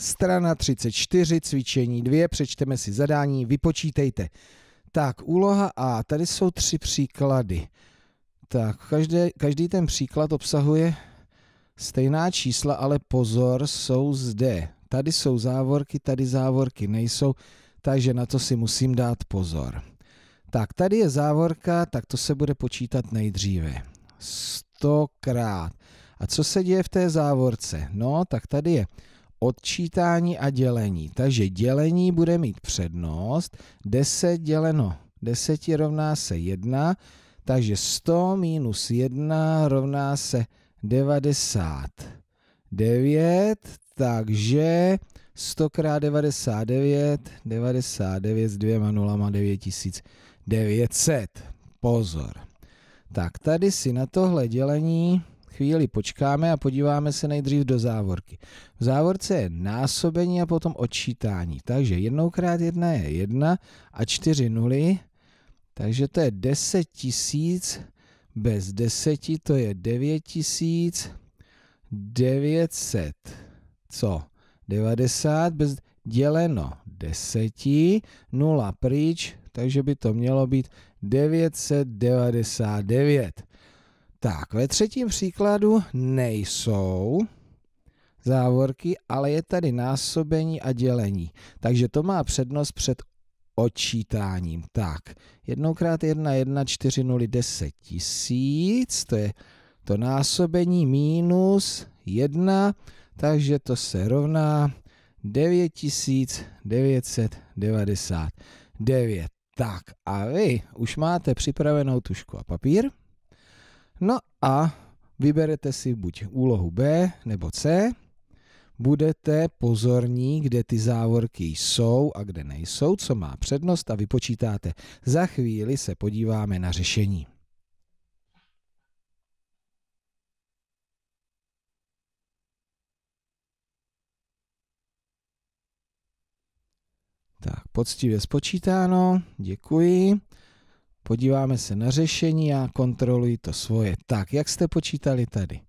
Strana 34, cvičení 2, přečteme si zadání, vypočítejte. Tak, úloha A, tady jsou tři příklady. Tak, každé, každý ten příklad obsahuje stejná čísla, ale pozor, jsou zde. Tady jsou závorky, tady závorky nejsou, takže na to si musím dát pozor. Tak, tady je závorka, tak to se bude počítat nejdříve. stokrát A co se děje v té závorce? No, tak tady je odčítání a dělení. Takže dělení bude mít přednost. 10 děleno 10 rovná se 1, takže 100 minus 1 rovná se 99, takže 100 x 99, 99 s dvěma nulama 9900. Pozor. Tak tady si na tohle dělení chvíli počkáme a podíváme se nejdřív do závorky. V závorce je násobení a potom odčítání. Takže jednou krát jedna je jedna a čtyři nuly. Takže to je 10 tisíc bez deseti to je 9 tisíc 900. Co? 90 bez děleno 10, 0 pryč, takže by to mělo být 999. Tak, ve třetím příkladu nejsou závorky, ale je tady násobení a dělení. Takže to má přednost před odčítáním. Tak, jednokrát jedna jedna čtyři nuly deset tisíc, to je to násobení minus jedna, takže to se rovná 9999. Tak a vy už máte připravenou tušku a papír. No a vyberete si buď úlohu B nebo C, budete pozorní, kde ty závorky jsou a kde nejsou, co má přednost a vypočítáte. Za chvíli se podíváme na řešení. Tak, poctivě spočítáno, děkuji. Podíváme se na řešení, já kontroluji to svoje. Tak, jak jste počítali tady?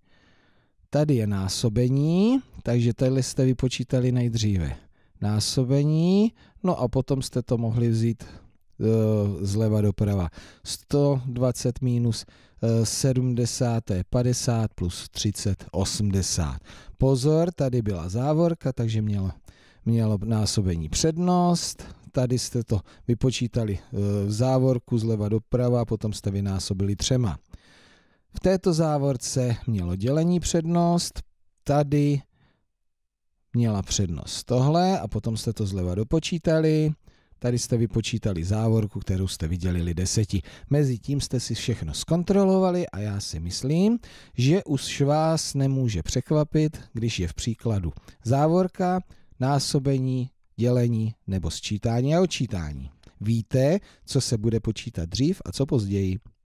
Tady je násobení, takže tady jste vypočítali nejdříve násobení, no a potom jste to mohli vzít e, zleva doprava. 120 minus 70 e, je 50 plus 30 80. Pozor, tady byla závorka, takže mělo, mělo násobení přednost, tady jste to vypočítali eh, v závorku zleva doprava, potom jste vynásobili třema. V této závorce mělo dělení přednost, tady měla přednost tohle a potom jste to zleva dopočítali. Tady jste vypočítali závorku, kterou jste vydělili deseti. Mezi jste si všechno zkontrolovali a já si myslím, že už vás nemůže překvapit, když je v příkladu závorka, násobení dělení nebo sčítání a odčítání. Víte, co se bude počítat dřív a co později.